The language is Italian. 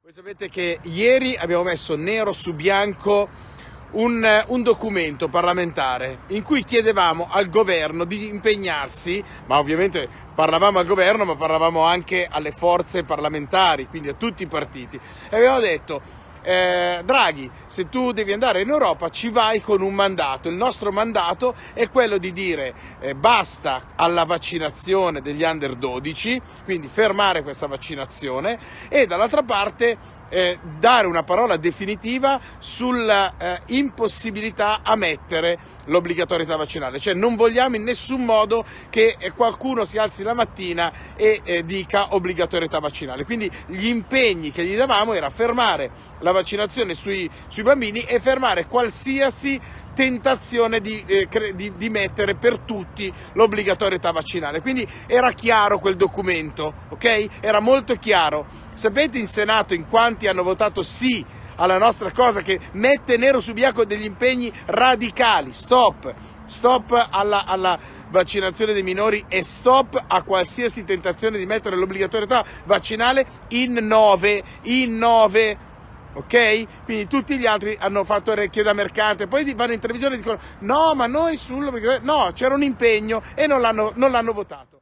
Voi sapete che ieri abbiamo messo nero su bianco un, eh, un, documento parlamentare in cui chiedevamo al governo di impegnarsi, ma ovviamente parlavamo al governo, ma parlavamo anche alle forze parlamentari, quindi a tutti i partiti, e abbiamo detto eh, Draghi, se tu devi andare in Europa ci vai con un mandato. Il nostro mandato è quello di dire eh, basta alla vaccinazione degli under 12, quindi fermare questa vaccinazione e dall'altra parte eh, dare una parola definitiva sulla eh, impossibilità a mettere l'obbligatorietà vaccinale, cioè non vogliamo in nessun modo che eh, qualcuno si alzi la mattina e eh, dica obbligatorietà vaccinale. Quindi gli impegni che gli davamo era fermare la vaccinazione sui, sui bambini e fermare qualsiasi tentazione di, eh, di, di mettere per tutti l'obbligatorietà vaccinale. Quindi era chiaro quel documento, ok? Era molto chiaro. Sapete in Senato in quanti hanno votato sì alla nostra cosa che mette nero su bianco degli impegni radicali. Stop, stop alla, alla vaccinazione dei minori e stop a qualsiasi tentazione di mettere l'obbligatorietà vaccinale in 9, in 9 ok? Quindi tutti gli altri hanno fatto orecchie da mercante, poi vanno in televisione e dicono no, ma noi sul... no, c'era un impegno e non l'hanno, non l'hanno votato.